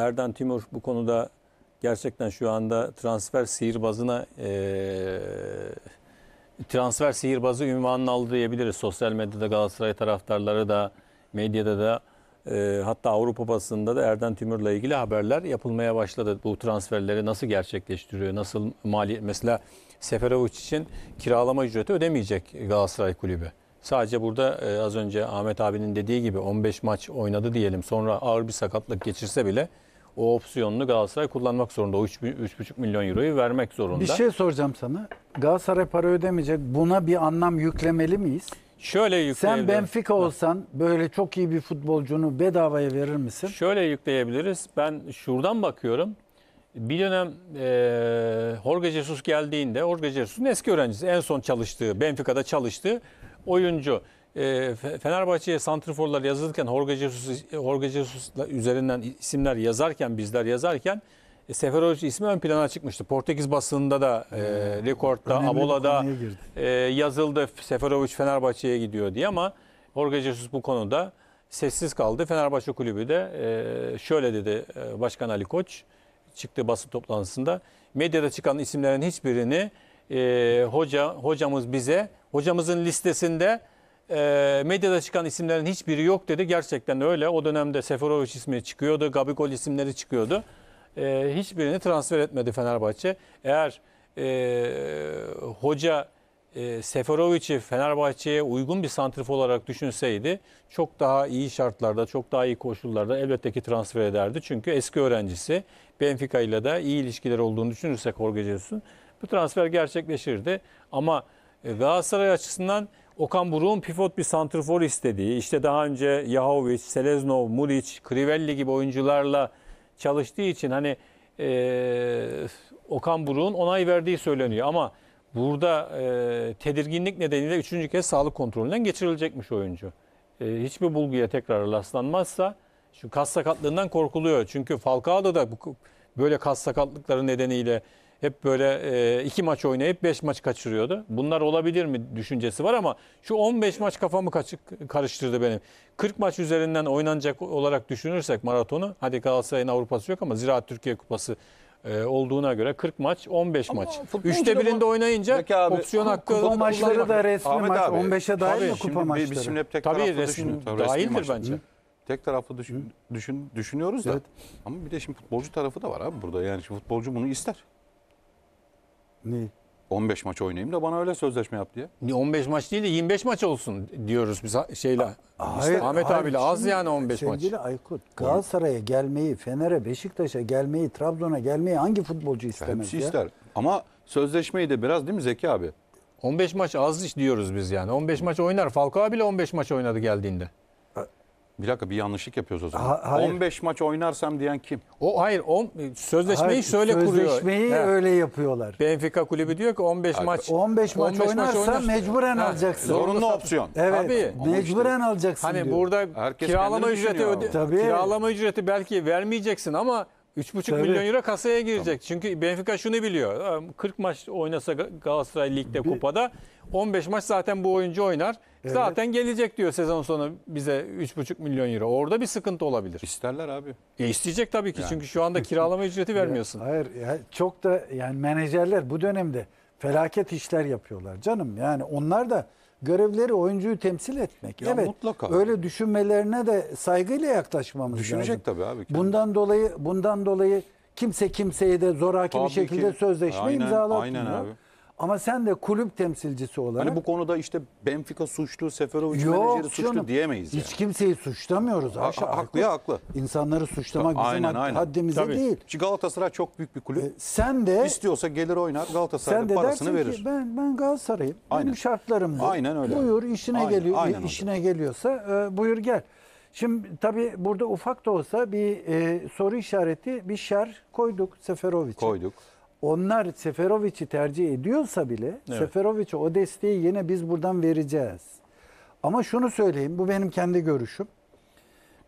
Erdan Timur bu konuda gerçekten şu anda transfer sihirbazına e, transfer sihirbazı ünvanını aldı diyebiliriz. Sosyal medyada Galatasaray taraftarları da medyada da e, hatta Avrupa basında da Erden Tümür'le ilgili haberler yapılmaya başladı. Bu transferleri nasıl gerçekleştiriyor, nasıl maliyet? Mesela Seferovic için kiralama ücreti ödemeyecek Galatasaray kulübü. Sadece burada e, az önce Ahmet abinin dediği gibi 15 maç oynadı diyelim. Sonra ağır bir sakatlık geçirse bile o opsiyonunu Galatasaray kullanmak zorunda. O 3,5 milyon euroyu vermek zorunda. Bir şey soracağım sana. Galatasaray para ödemeyecek. Buna bir anlam yüklemeli miyiz? Şöyle yükleyebiliriz. Sen Benfica olsan böyle çok iyi bir futbolcunu bedavaya verir misin? Şöyle yükleyebiliriz. Ben şuradan bakıyorum. Bir dönem e, Jorge Jesus geldiğinde Jorge Jesus'un eski öğrencisi en son çalıştığı Benfica'da çalıştığı oyuncu. Ee, Fenerbahçe'ye santriforlar yazılırken Jorge Jesus, Jorge Jesus üzerinden isimler yazarken bizler yazarken e, Seferovic ismi ön plana çıkmıştı. Portekiz basınında da e, Rekord'da, hmm. Önemli Abola'da e, yazıldı Seferovic Fenerbahçe'ye gidiyor diye ama Jorge Jesus bu konuda sessiz kaldı. Fenerbahçe kulübü de e, şöyle dedi e, Başkan Ali Koç çıktı basın toplantısında medyada çıkan isimlerin hiçbirini e, hoca hocamız bize hocamızın listesinde e, medyada çıkan isimlerin hiçbiri yok dedi. Gerçekten öyle. O dönemde Seferovic ismi çıkıyordu, Gabigol isimleri çıkıyordu. E, hiçbirini transfer etmedi Fenerbahçe. Eğer e, hoca e, Seferovic'i Fenerbahçe'ye uygun bir santrif olarak düşünseydi çok daha iyi şartlarda, çok daha iyi koşullarda elbette ki transfer ederdi. Çünkü eski öğrencisi Benfica ile de iyi ilişkiler olduğunu düşünürsek Jorge Jesus'un bu transfer gerçekleşirdi. Ama e, Galatasaray açısından Okan Buruk'un pivot bir santrfor istediği, işte daha önce Yahovic, Seleznov, Muric, Crivelli gibi oyuncularla çalıştığı için hani e, Okan Buruk'un onay verdiği söyleniyor. Ama burada e, tedirginlik nedeniyle üçüncü kez sağlık kontrolünden geçirilecekmiş oyuncu. E, hiçbir bulguya tekrar rastlanmazsa şu kas sakatlığından korkuluyor. Çünkü Falcao da bu böyle kas sakatlıkları nedeniyle hep böyle e, iki maç oynayıp beş maç kaçırıyordu. Bunlar olabilir mi düşüncesi var ama şu 15 maç kafamı karıştırdı benim. 40 maç üzerinden oynanacak olarak düşünürsek maratonu, hadi Galatasaray'ın Avrupası yok ama Ziraat Türkiye Kupası e, olduğuna göre 40 maç 15 Ama maç. Üçte birinde oynayınca Peki abi, opsiyon hakkı kupa maçları da resmi Ahmet maç abi, 15'e dahil mi kupa maçları? Biz şimdi tek Tabii resmi. dahildir resmi bence. Hı. Tek taraflı düşün, düşün, düşünüyoruz evet. da. Ama bir de şimdi futbolcu tarafı da var abi burada. Yani şimdi futbolcu bunu ister. Ne? 15 maç oynayayım da bana öyle sözleşme yap diye. 15 maç değil de 25 maç olsun diyoruz biz ha- şeyle. Hayır, işte Ahmet hayır. abiyle az yani 15 maç. Sevgili Aykut, Galatasaray'a gelmeyi, Fener'e, Beşiktaş'a gelmeyi, Trabzon'a gelmeyi hangi futbolcu istemez Hepsi ya? ister. Ama sözleşmeyi de biraz değil mi Zeki abi? 15 maç az iş diyoruz biz yani. 15 maç oynar. Falcao bile 15 maç oynadı geldiğinde. Bir dakika bir yanlışlık yapıyoruz o zaman. Ha- 15 maç oynarsam diyen kim? O hayır o sözleşmeyi Hayır, şöyle kuruyor. Sözleşmeyi Ha. öyle yapıyorlar. Benfica kulübü diyor ki 15 maç 15 maç 15 oynarsa oynarsın. mecburen Ha, alacaksın. Zorunlu opsiyon. Evet. Tabii. Mecburen alacaksın Hani diyor. burada Herkes kiralama ücreti öde- Tabii. kiralama ücreti belki vermeyeceksin ama 3,5 milyon euro kasaya girecek. Çünkü Benfica şunu biliyor. 40 maç oynasa Galatasaray ligde kupada 15 maç zaten bu oyuncu oynar. Evet. Zaten gelecek diyor sezon sonu bize 3,5 milyon euro. Orada bir sıkıntı olabilir. İsterler abi. E isteyecek tabii ki yani. çünkü şu anda kiralama ücreti vermiyorsun. Hayır ya çok da yani menajerler bu dönemde felaket işler yapıyorlar canım. Yani onlar da görevleri oyuncuyu temsil etmek. Ya evet. Mutlaka. Öyle düşünmelerine de saygıyla yaklaşmamız Düşünecek lazım. Düşünecek tabii abi. Kendim. Bundan dolayı bundan dolayı kimse kimseye de zoraki tabii bir şekilde ki. sözleşme aynen, Aynen abi. Ama sen de kulüp temsilcisi olarak... Hani bu konuda işte Benfica suçlu, Seferovic Yok, menajeri suçlu canım. diyemeyiz. Hiç kimseyi suçlamıyoruz. Ha, aşağı, haklı ya haklı. İnsanları suçlamak aynen, bizim haddimize Tabii. değil. Çünkü Galatasaray çok büyük bir kulüp. Ee, sen de... istiyorsa gelir oynar Galatasaray'ın parasını verir. Ki ben, ben Galatasaray'ım. Aynen. Benim şartlarım bu. Aynen öyle. Buyur işine, aynen, geliyor, aynen e, işine geliyorsa e, buyur gel. Şimdi tabii burada ufak da olsa bir e, soru işareti, bir şer koyduk Seferovic'e. Koyduk onlar Seferovic'i tercih ediyorsa bile evet. Seferovic'e o desteği yine biz buradan vereceğiz. Ama şunu söyleyeyim bu benim kendi görüşüm.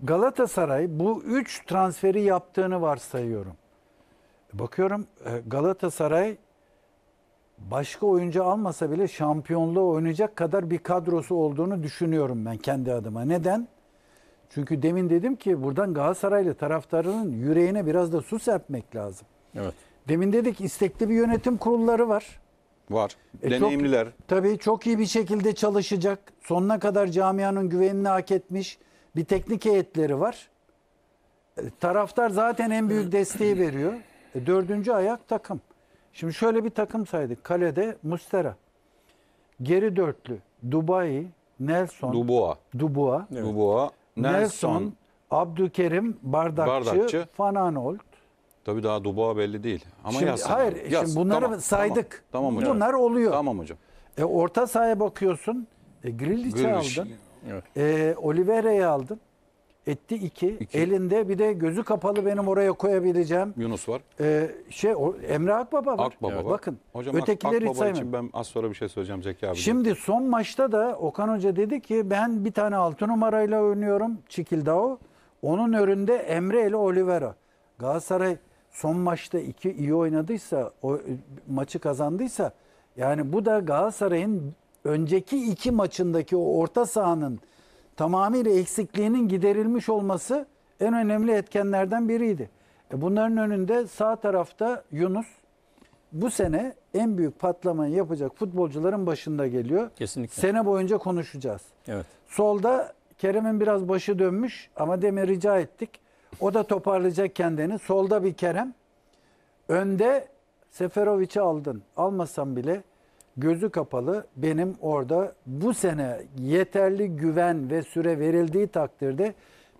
Galatasaray bu 3 transferi yaptığını varsayıyorum. Bakıyorum e, Galatasaray başka oyuncu almasa bile şampiyonluğu oynayacak kadar bir kadrosu olduğunu düşünüyorum ben kendi adıma. Neden? Çünkü demin dedim ki buradan Galatasaraylı taraftarının yüreğine biraz da su serpmek lazım. Evet. Demin dedik istekli bir yönetim kurulları var. Var. E Deneyimliler. Çok, tabii çok iyi bir şekilde çalışacak. Sonuna kadar camianın güvenini hak etmiş bir teknik heyetleri var. E, taraftar zaten en büyük desteği veriyor. E, dördüncü ayak takım. Şimdi şöyle bir takım saydık. Kalede Mustera. Geri dörtlü. Dubai, Nelson. Dubois. Dubois. Evet. Dubois. Nelson, Nelson Abdülkerim Bardakçı, Bardakçı. Fananolt. Tabii daha Dubois belli değil. Ama şimdi, yaz. Hayır, yaz. şimdi bunları tamam, saydık. Tamam, tamam hocam. Bunlar oluyor. Tamam hocam. E, orta sahaya bakıyorsun. E, Grilic'i aldın. Evet. E, Oliveira'yı aldın. Etti iki. iki. Elinde bir de gözü kapalı benim oraya koyabileceğim. Yunus var. E, şey o, Emre Akbaba var. Akbaba evet. Bakın. Hocam ötekileri Akbaba hiç için ben az sonra bir şey söyleyeceğim Zeki abi. Şimdi de. son maçta da Okan Hoca dedi ki ben bir tane altı numarayla oynuyorum. Çikildao. Onun önünde Emre ile Oliveira. Galatasaray son maçta iki iyi oynadıysa, o e, maçı kazandıysa yani bu da Galatasaray'ın önceki iki maçındaki o orta sahanın tamamıyla eksikliğinin giderilmiş olması en önemli etkenlerden biriydi. E bunların önünde sağ tarafta Yunus bu sene en büyük patlamayı yapacak futbolcuların başında geliyor. Kesinlikle. Sene boyunca konuşacağız. Evet. Solda Kerem'in biraz başı dönmüş ama deme rica ettik. O da toparlayacak kendini. Solda bir Kerem. Önde Seferovic'i aldın. Almasam bile gözü kapalı benim orada bu sene yeterli güven ve süre verildiği takdirde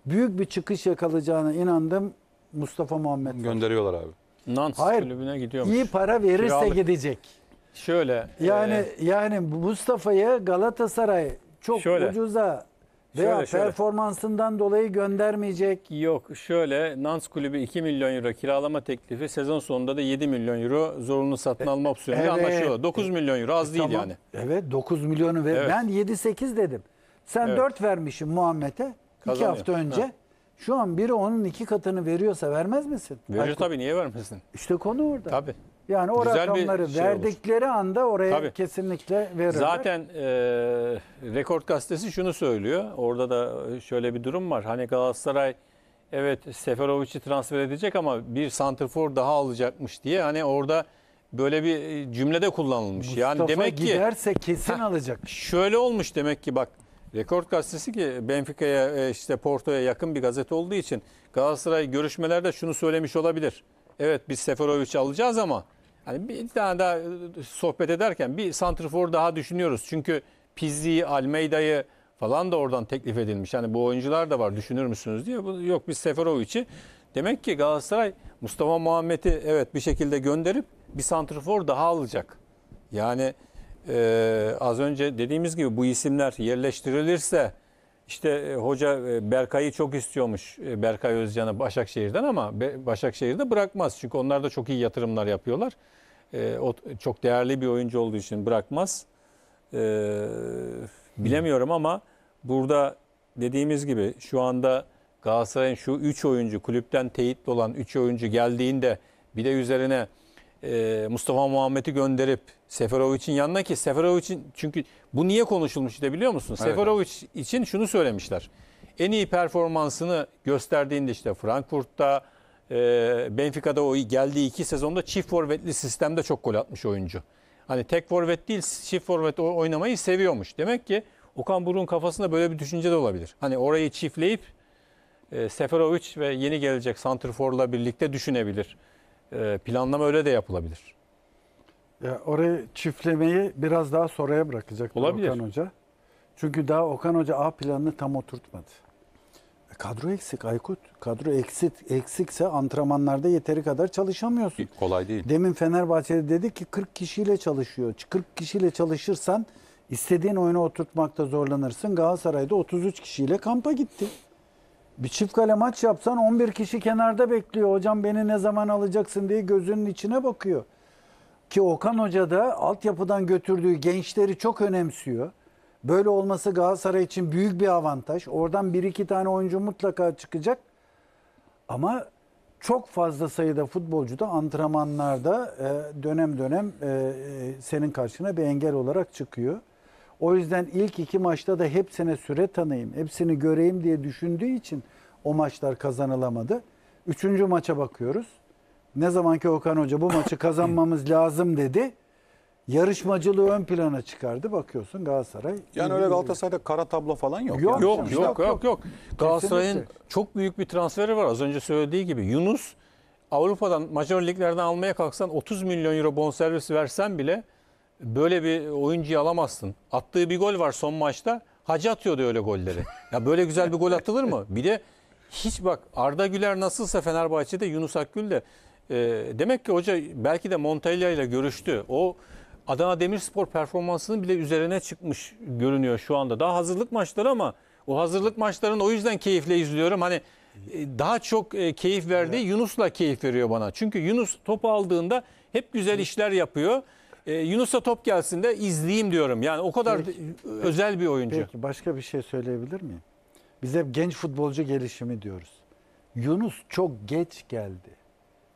büyük bir çıkış yakalayacağına inandım Mustafa Muhammed. Gönderiyorlar abi. Nantes Hayır, kulübüne gidiyormuş. İyi para verirse Kiralık. gidecek. Şöyle. Yani e... yani Mustafa'ya Galatasaray çok Şöyle. ucuza veya şöyle, şöyle. performansından dolayı göndermeyecek. Yok şöyle Nans kulübü 2 milyon euro kiralama teklifi sezon sonunda da 7 milyon euro zorunlu satın e, alma opsiyonu evet. anlaşıyorlar. 9 milyon euro az e, değil tamam. yani. Evet 9 milyonu ver. Evet. Ben 7-8 dedim. Sen evet. 4 vermişsin Muhammed'e 2 hafta önce. Ha. Şu an biri onun iki katını veriyorsa vermez misin? Verir Aykut. tabii niye vermesin? İşte konu orada. Tabii. Yani o Güzel rakamları şey verdikleri olur. anda oraya Tabii. kesinlikle verirler. Zaten e, Rekord Gazetesi şunu söylüyor. Orada da şöyle bir durum var. Hani Galatasaray evet Seferovic'i transfer edecek ama bir santrfor daha alacakmış diye hani orada böyle bir e, cümlede kullanılmış. Mustafa yani demek ki giderse kesin heh, alacak. Şöyle olmuş demek ki bak Rekord gazetesi ki Benfica'ya e, işte Porto'ya yakın bir gazete olduğu için Galatasaray görüşmelerde şunu söylemiş olabilir. Evet biz Seferovic'i alacağız ama Hani bir tane daha e, sohbet ederken bir santrfor daha düşünüyoruz. Çünkü Pizzi'yi, Almeida'yı falan da oradan teklif edilmiş. Hani bu oyuncular da var düşünür müsünüz diye. Yok biz Seferovic'i. Demek ki Galatasaray Mustafa Muhammed'i evet bir şekilde gönderip bir santrfor daha alacak. Yani e, az önce dediğimiz gibi bu isimler yerleştirilirse işte e, hoca e, Berkay'ı çok istiyormuş e, Berkay Özcan'ı Başakşehir'den ama Başakşehir'de bırakmaz. Çünkü onlar da çok iyi yatırımlar yapıyorlar. E, o çok değerli bir oyuncu olduğu için bırakmaz. E, bilemiyorum ama burada dediğimiz gibi şu anda Galatasaray'ın şu 3 oyuncu kulüpten teyitli olan 3 oyuncu geldiğinde bir de üzerine e, Mustafa Muhammed'i gönderip Seferovic'in yanına ki Seferovic'in çünkü bu niye konuşulmuş işte biliyor musun? Evet. Seferovic için şunu söylemişler. En iyi performansını gösterdiğinde işte Frankfurt'ta, ee, Benfica'da o geldiği iki sezonda çift forvetli sistemde çok gol atmış oyuncu. Hani tek forvet değil çift forvet oynamayı seviyormuş. Demek ki Okan Buruk'un kafasında böyle bir düşünce de olabilir. Hani orayı çiftleyip e, Seferovic ve yeni gelecek Santrfor'la birlikte düşünebilir. E, planlama öyle de yapılabilir. Ya orayı çiftlemeyi biraz daha sonraya bırakacak Okan Hoca. Çünkü daha Okan Hoca A planını tam oturtmadı. Kadro eksik Aykut. Kadro eksik eksikse antrenmanlarda yeteri kadar çalışamıyorsun. Kolay değil. Demin Fenerbahçe'de dedi ki 40 kişiyle çalışıyor. 40 kişiyle çalışırsan istediğin oyunu oturtmakta zorlanırsın. Galatasaray'da 33 kişiyle kampa gitti. Bir çift kale maç yapsan 11 kişi kenarda bekliyor. Hocam beni ne zaman alacaksın diye gözünün içine bakıyor. Ki Okan Hoca da altyapıdan götürdüğü gençleri çok önemsiyor. Böyle olması Galatasaray için büyük bir avantaj. Oradan bir iki tane oyuncu mutlaka çıkacak. Ama çok fazla sayıda futbolcu da antrenmanlarda e, dönem dönem e, e, senin karşına bir engel olarak çıkıyor. O yüzden ilk iki maçta da hepsine süre tanıyayım, hepsini göreyim diye düşündüğü için o maçlar kazanılamadı. Üçüncü maça bakıyoruz. Ne zamanki Okan Hoca bu maçı kazanmamız lazım dedi yarışmacılığı ön plana çıkardı. Bakıyorsun Galatasaray. Yani öyle Galatasaray'da kara tablo falan yok. Yok yani. yok, yok yok yok. yok. Galatasaray'ın çok büyük bir transferi var. Az önce söylediği gibi Yunus Avrupa'dan Macar liglerden almaya kalksan 30 milyon euro bonservis versen bile böyle bir oyuncuyu alamazsın. Attığı bir gol var son maçta. Hacı atıyordu öyle golleri. ya böyle güzel bir gol atılır mı? Bir de hiç bak Arda Güler nasılsa Fenerbahçe'de Yunus Akgül de e, demek ki hoca belki de Montella ile görüştü. O Adana Demirspor performansının bile üzerine çıkmış görünüyor şu anda. Daha hazırlık maçları ama o hazırlık maçlarını o yüzden keyifle izliyorum. Hani e, daha çok e, keyif verdiği Yunus'la keyif veriyor bana. Çünkü Yunus topu aldığında hep güzel işler yapıyor. E, Yunus'a top gelsin de izleyeyim diyorum. Yani o kadar peki, özel bir oyuncu. Peki başka bir şey söyleyebilir miyim? Biz hep genç futbolcu gelişimi diyoruz. Yunus çok geç geldi.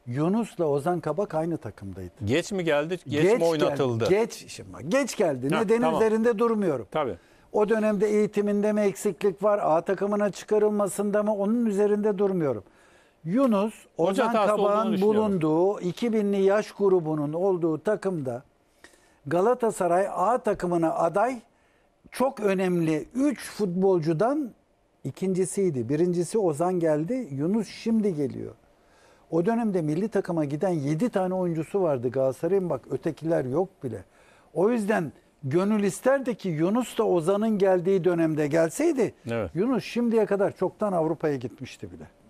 Yunus'la Ozan Kabak aynı takımdaydı. Geç mi geldi, geç, geç mi oynatıldı? Gel, geç, şimdi, geç geldi. Ha, Nedeni tamam. üzerinde durmuyorum. Tabii. O dönemde eğitiminde mi eksiklik var, A takımına çıkarılmasında mı onun üzerinde durmuyorum. Yunus, Ozan Kabak'ın bulunduğu 2000'li yaş grubunun olduğu takımda Galatasaray A takımına aday çok önemli 3 futbolcudan ikincisiydi. Birincisi Ozan geldi, Yunus şimdi geliyor. O dönemde milli takıma giden 7 tane oyuncusu vardı Galatasaray'ın bak ötekiler yok bile. O yüzden gönül isterdi ki Yunus da Ozan'ın geldiği dönemde gelseydi. Evet. Yunus şimdiye kadar çoktan Avrupa'ya gitmişti bile.